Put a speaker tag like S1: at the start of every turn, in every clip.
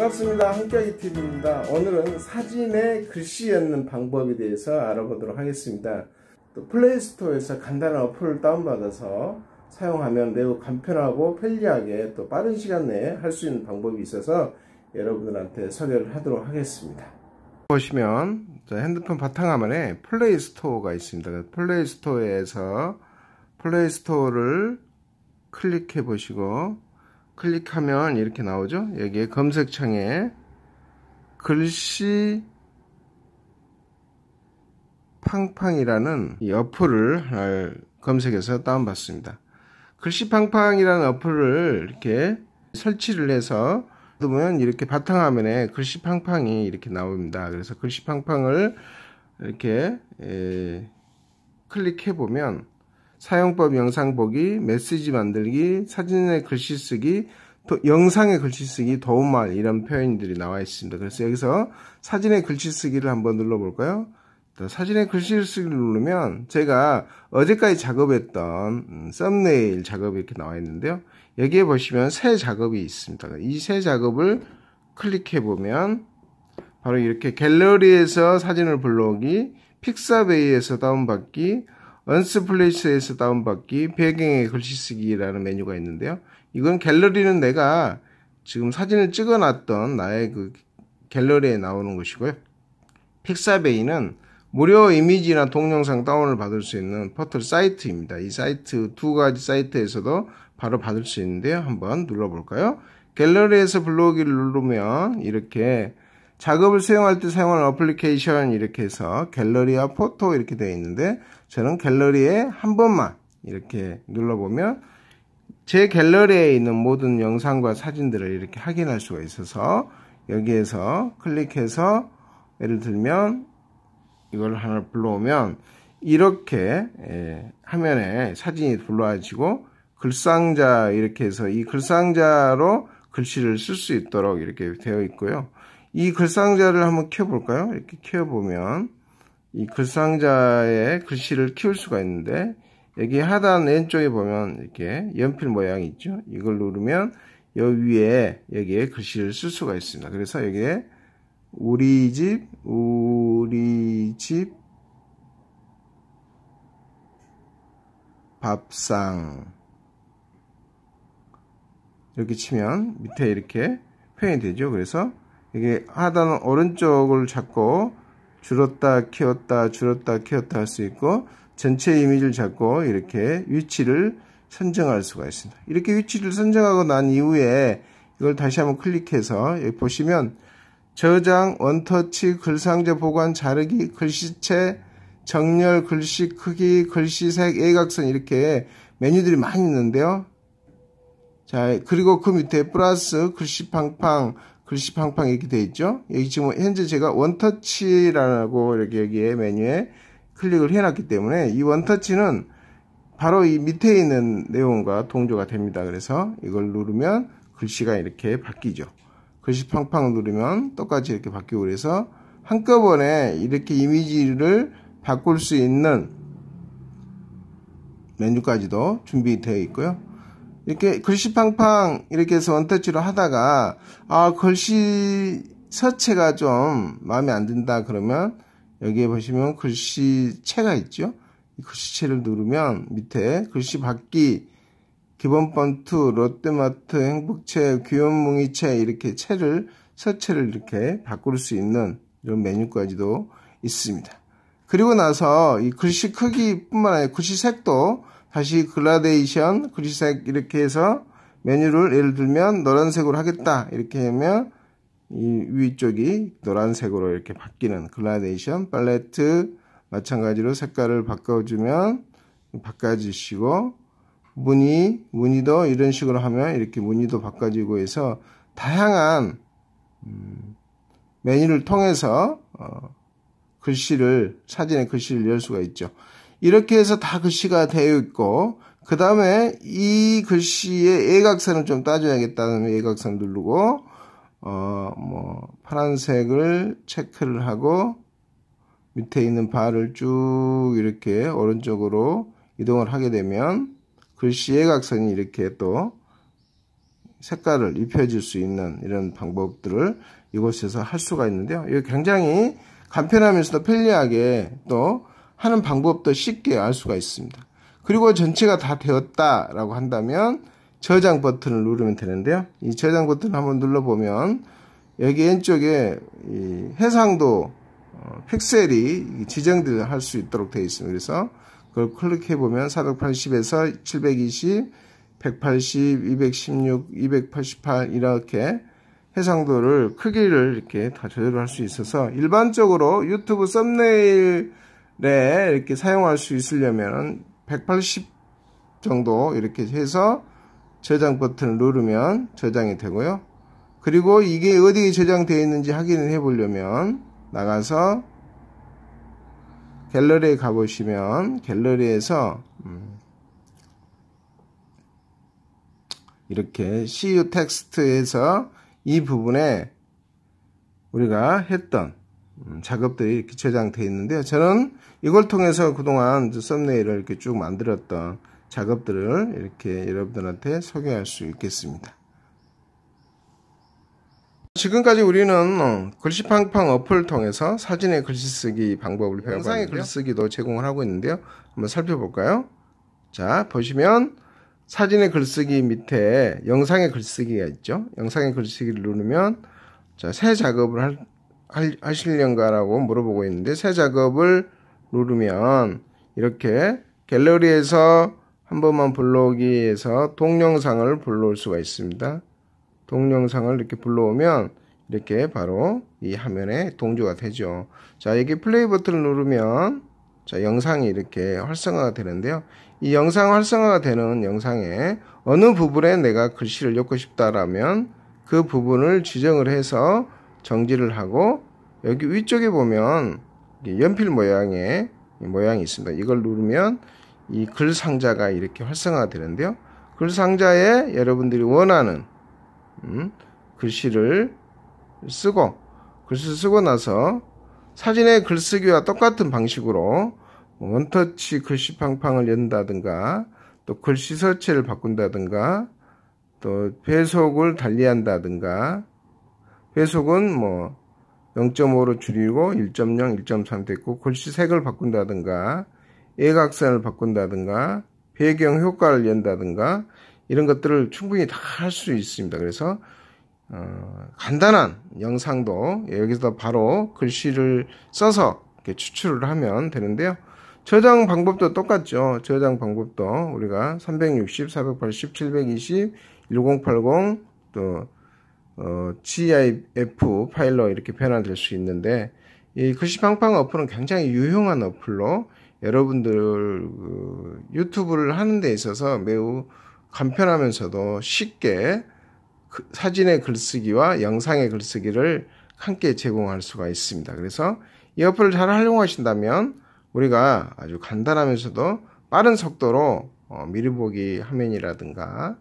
S1: 반갑습니다. 한겨이 TV입니다. 오늘은 사진에 글씨 엮는 방법에 대해서 알아보도록 하겠습니다. 또 플레이스토어에서 간단한 어플을 다운받아서 사용하면 매우 간편하고 편리하게 또 빠른 시간 내에 할 수 있는 방법이 있어서 여러분들한테 소개를 하도록 하겠습니다. 보시면 핸드폰 바탕화면에 플레이스토어가 있습니다. 플레이스토어에서 플레이스토어를 클릭해 보시고 클릭하면 이렇게 나오죠. 여기에 검색창에 글씨 팡팡이라는 이 어플을 검색해서 다운받습니다. 글씨팡팡이라는 어플을 이렇게 설치를 해서 보면 이렇게 바탕화면에 글씨팡팡이 이렇게 나옵니다. 그래서 글씨팡팡을 이렇게 클릭해 보면 사용법 영상 보기, 메시지 만들기, 사진의 글씨 쓰기, 영상의 글씨 쓰기, 도움말 이런 표현들이 나와 있습니다. 그래서 여기서 사진의 글씨 쓰기를 한번 눌러볼까요? 사진의 글씨 쓰기를 누르면 제가 어제까지 작업했던 음, 썸네일 작업이 이렇게 나와 있는데요. 여기에 보시면 새 작업이 있습니다. 그러니까 이새 작업을 클릭해 보면 바로 이렇게 갤러리에서 사진을 불러오기, 픽사베이에서 다운받기, 언스플레이스에서 다운받기 배경에 글씨 쓰기라는 메뉴가 있는데요. 이건 갤러리는 내가 지금 사진을 찍어놨던 나의 그 갤러리에 나오는 것이고요. 픽사베이는 무료 이미지나 동영상 다운을 받을 수 있는 포털 사이트입니다. 이 사이트 두 가지 사이트에서도 바로 받을 수 있는데요. 한번 눌러볼까요? 갤러리에서 블로그를 누르면 이렇게 작업을 수행할 때 사용하는 어플리케이션 이렇게 해서 갤러리와 포토 이렇게 되어 있는데 저는 갤러리에 한 번만 이렇게 눌러보면 제 갤러리에 있는 모든 영상과 사진들을 이렇게 확인할 수가 있어서 여기에서 클릭해서 예를 들면 이걸 하나 불러오면 이렇게 예, 화면에 사진이 불러와지고 글상자 이렇게 해서 이 글상자로 글씨를 쓸 수 있도록 이렇게 되어 있고요. 이 글상자를 한번 키워볼까요? 이렇게 키워보면 이 글상자의 글씨를 키울 수가 있는데 여기 하단 왼쪽에 보면 이렇게 연필 모양이 있죠. 이걸 누르면 여기 위에 여기에 글씨를 쓸 수가 있습니다. 그래서 여기에 우리 집, 우리 집 밥상 이렇게 치면 밑에 이렇게 표현이 되죠. 그래서 이게 하단 오른쪽을 잡고 줄었다 키웠다 줄었다 키웠다 할 수 있고 전체 이미지를 잡고 이렇게 위치를 선정할 수가 있습니다. 이렇게 위치를 선정하고 난 이후에 이걸 다시 한번 클릭해서 여기 보시면 저장, 원터치, 글상자 보관, 자르기, 글씨체, 정렬, 글씨 크기, 글씨색, 예각선 이렇게 메뉴들이 많이 있는데요. 자, 그리고 그 밑에 플러스, 글씨 팡팡, 글씨 팡팡 이렇게 돼 있죠. 여기 지금 현재 제가 원터치라고 이렇게 여기에 메뉴에 클릭을 해놨기 때문에 이 원터치는 바로 이 밑에 있는 내용과 동조가 됩니다. 그래서 이걸 누르면 글씨가 이렇게 바뀌죠. 글씨 팡팡 누르면 똑같이 이렇게 바뀌고 그래서 한꺼번에 이렇게 이미지를 바꿀 수 있는 메뉴까지도 준비되어 있고요. 이렇게 글씨팡팡 이렇게 해서 원터치로 하다가 아 글씨 서체가 좀 마음에 안 든다 그러면 여기에 보시면 글씨체가 있죠. 글씨체를 누르면 밑에 글씨 받기 기본 펀트, 롯데마트, 행복체, 귀염뭉이체 이렇게 체를 서체를 이렇게 바꿀 수 있는 이런 메뉴까지도 있습니다. 그리고 나서 이 글씨 크기뿐만 아니라 글씨 색도 다시 글라데이션 그리색 이렇게 해서 메뉴를 예를 들면 노란색으로 하겠다 이렇게 하면 이 위쪽이 노란색으로 이렇게 바뀌는 글라데이션 팔레트 마찬가지로 색깔을 바꿔주면 바꿔주시고 무늬 무늬도 이런 식으로 하면 이렇게 무늬도 바꿔지고 해서 다양한 음, 메뉴를 통해서 어, 글씨를 사진의 글씨를 열 수가 있죠. 이렇게 해서 다 글씨가 되어 있고 그 다음에 이 글씨의 예각선을 좀 따져야겠다는 예각선 누르고 어 뭐 파란색을 체크를 하고 밑에 있는 바를 쭉 이렇게 오른쪽으로 이동을 하게 되면 글씨 예각선이 이렇게 또 색깔을 입혀줄 수 있는 이런 방법들을 이곳에서 할 수가 있는데요. 이거 굉장히 간편하면서도 편리하게 또 하는 방법도 쉽게 알 수가 있습니다. 그리고 전체가 다 되었다라고 한다면 저장 버튼을 누르면 되는데요. 이 저장 버튼 을 한번 눌러보면 여기 왼쪽에 해상도 어, 픽셀이 지정을 할 수 있도록 되어 있습니다. 그래서 그걸 클릭해 보면 480에서 720, 180, 216, 288 이렇게 해상도를 크기를 이렇게 다 조절할 수 있어서 일반적으로 유튜브 썸네일 네, 이렇게 사용할 수 있으려면 180 정도 이렇게 해서 저장 버튼을 누르면 저장이 되고요. 그리고 이게 어디에 저장되어 있는지 확인을 해 보려면 나가서 갤러리에 가보시면 갤러리에서 음, 이렇게 CU 텍스트에서 이 부분에 우리가 했던 음, 작업들이 기초장태에 있는데요. 저는 이걸 통해서 그동안 썸네일을 이렇게 쭉 만들었던 작업들을 이렇게 여러분들한테 소개할 수 있겠습니다. 지금까지 우리는 어, 글씨팡팡 어플 을 통해서 사진의 글씨쓰기 방법을 배워봤 영상의 글씨쓰기도 제공을 하고 있는데요. 한번 살펴볼까요? 자, 보시면 사진의 글쓰기 밑에 영상의 글쓰기가 있죠. 영상의 글쓰기를 누르면 자, 새 작업을 할 하실련가라고 물어보고 있는데 새 작업을 누르면 이렇게 갤러리에서 한 번만 불러오기에서 동영상을 불러올 수가 있습니다. 동영상을 이렇게 불러오면 이렇게 바로 이 화면에 동조가 되죠. 자, 여기 플레이 버튼을 누르면 자, 영상이 이렇게 활성화가 되는데요. 이 영상 활성화가 되는 영상에 어느 부분에 내가 글씨를 넣고 싶다라면 그 부분을 지정을 해서 정지를 하고 여기 위쪽에 보면 연필 모양의 모양이 있습니다. 이걸 누르면 이 글 상자가 이렇게 활성화 되는데요. 글 상자에 여러분들이 원하는 음, 글씨를 쓰고 글씨 쓰고 나서 사진의 글쓰기와 똑같은 방식으로 원터치 글씨 팡팡을 연다든가 또 글씨 서체를 바꾼다든가 또 배속을 달리한다든가 배속은 뭐 0.5로 줄이고 1.0, 1.3 됐고 글씨색을 바꾼다든가 예각선을 바꾼다든가 배경 효과를 연다든가 이런 것들을 충분히 다 할 수 있습니다. 그래서 어, 간단한 영상도 여기서 바로 글씨를 써서 추출을 하면 되는데요. 저장 방법도 똑같죠. 저장 방법도 우리가 360, 480, 720, 1080, 또 어, GIF 파일로 이렇게 변환될 수 있는데 이 글씨팡팡 어플은 굉장히 유용한 어플로 여러분들 그 유튜브를 하는 데 있어서 매우 간편하면서도 쉽게 그 사진의 글쓰기와 영상의 글쓰기를 함께 제공할 수가 있습니다. 그래서 이 어플을 잘 활용하신다면 우리가 아주 간단하면서도 빠른 속도로 어, 미리 보기 화면이라든가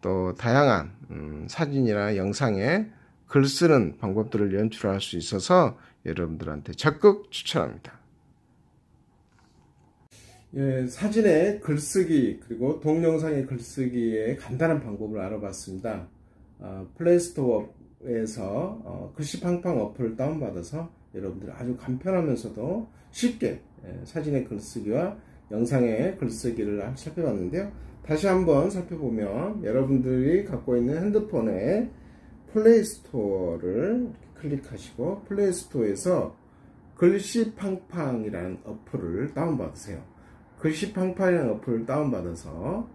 S1: 또 다양한 음, 사진이나 영상에 글 쓰는 방법들을 연출할 수 있어서 여러분들한테 적극 추천합니다. 예, 사진의 글쓰기 그리고 동영상의 글쓰기의 간단한 방법을 알아봤습니다. 아, 어, 플레이스토어에서 어, 글씨팡팡 어플을 다운받아서 여러분들 아주 간편하면서도 쉽게 예, 사진의 글쓰기와 영상에 글쓰기를 살펴봤는데요. 다시 한번 살펴보면 여러분들이 갖고 있는 핸드폰에 플레이스토어를 클릭하시고 플레이스토어에서 글씨팡팡이라는 어플을 다운받으세요. 글씨팡팡이라는 어플을 다운받아서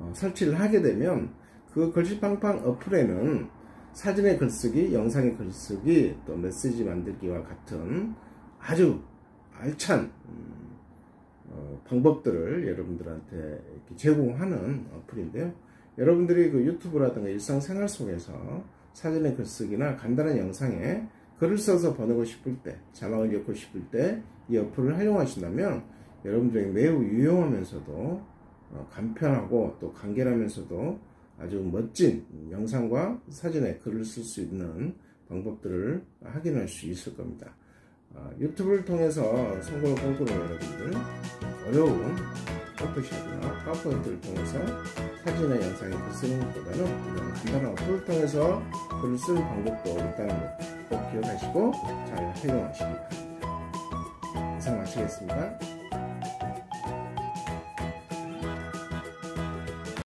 S1: 어, 설치를 하게 되면 그 글씨팡팡 어플에는 사진의 글쓰기, 영상의 글쓰기, 또 메시지 만들기와 같은 아주 알찬 음, 어, 방법들을 여러분들한테 제공하는 어플인데요. 여러분들이 그 유튜브라든가 일상생활 속에서 사진의 글쓰기나 간단한 영상에 글을 써서 보내고 싶을 때, 자막을 넣고 싶을 때 이 어플을 활용하신다면 여러분들에게 매우 유용하면서도 어, 간편하고 또 간결하면서도 아주 멋진 영상과 사진에 글을 쓸 수 있는 방법들을 확인할 수 있을 겁니다. 아, 유튜브를 통해서 성공을 꿈꾸는 여러분들 어려운 컴퓨샵이나 카운터들을 통해서 사진의 영상에 글 쓰는 것보다는 이런 간단한 어플을 통해서 글을 쓰는 방법도 있다는 것 꼭 기억하시고 잘 활용하시기 바랍니다. 이상 마치겠습니다.